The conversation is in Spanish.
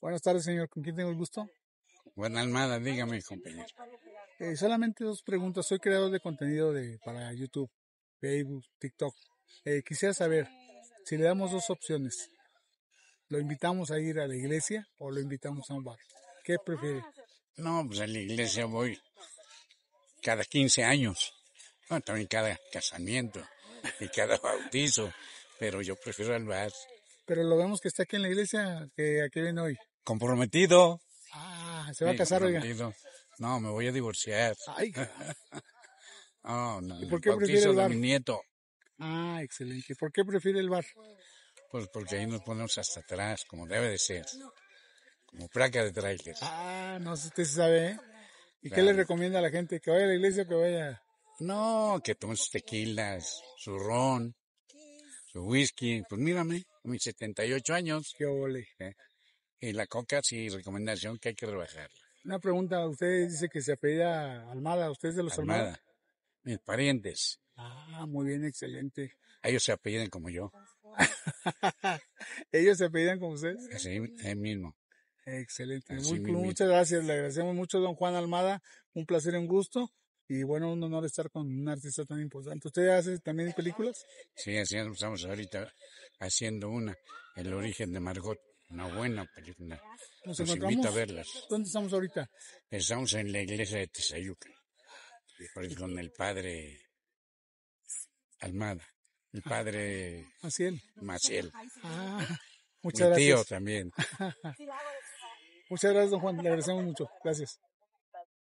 Buenas tardes, señor. ¿Con quién tengo el gusto? Buena Almada, dígame, compañero. Eh, solamente dos preguntas. Soy creador de contenido de, para YouTube, Facebook, TikTok. Eh, quisiera saber si le damos dos opciones. ¿Lo invitamos a ir a la iglesia o lo invitamos a un bar? ¿Qué prefiere? No, pues a la iglesia voy cada 15 años. Bueno, también cada casamiento y cada bautizo. Pero yo prefiero al bar. Pero lo vemos que está aquí en la iglesia, que aquí viene hoy. Comprometido. Ah, se va a casar, oiga. No, me voy a divorciar. Ay, oh, no, ¿Y por qué prefiere el mi nieto. Ah, excelente. ¿Por qué prefiere el bar? Pues porque ahí nos ponemos hasta atrás, como debe de ser. Como placa de tráiler. Ah, no sé usted sabe, ¿eh? ¿Y qué le recomienda a la gente? ¿Que vaya a la iglesia o que vaya? No, que tome sus tequilas, su ron, su whisky. Pues mírame mis 78 años. Qué ole. ¿Eh? Y la coca sí, recomendación que hay que rebajarla. Una pregunta, usted dice que se apellida Almada, ¿usted de los Almada? Mis parientes. Ah, muy bien, excelente. Ellos se apellidan como yo. Ellos se apellidan como ustedes Sí, el mismo. Excelente. muchas gracias. Le agradecemos mucho, don Juan Almada. Un placer un gusto. Y bueno, un honor estar con un artista tan importante. ¿Usted hace también películas? Sí, así estamos ahorita haciendo una, El origen de Margot. Una buena película. Nos, invita a verlas. ¿Dónde estamos ahorita? Estamos en la iglesia de Tizayuca. Con el padre Almada. El ah, padre Maciel. Maciel. Ah, tío también. muchas gracias, don Juan. Le agradecemos mucho. Gracias.